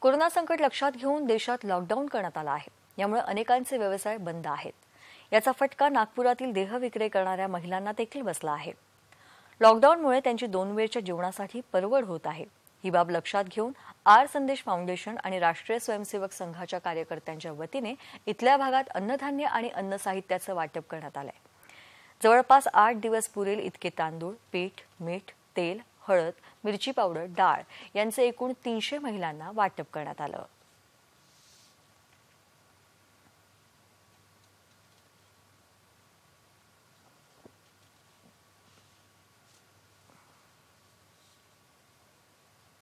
corona संकट लक्षात घेऊन देशात लॉकडाऊन करण्यात आला आहे यामुळे अनेकांचे व्यवसाय बंद आहेत याचा फटका नागपुरातील देह विक्रे करणाऱ्या महिलांना देखील बसला आहे लॉकडाऊनमुळे त्यांची दोन वेळच्या जेवणासाठी परवड होत आहे ही बाब लक्षात घेऊन आर संदेश फाउंडेशन आणि राष्ट्रीय स्वयंसेवक संघाच्या कार्यकर्त्यांच्या वतीने इथल्या भागात अन्नधान्य आणि अन्न साहित्याचं वाटप करण्यात आलंय जवळपास आठ दिवस पुरेल इतके तांदूळ पीठ मीठ तेल हळद मिरची पावडर डाळ यांचं एकूण तीनशे महिलांना वाटप करण्यात आलं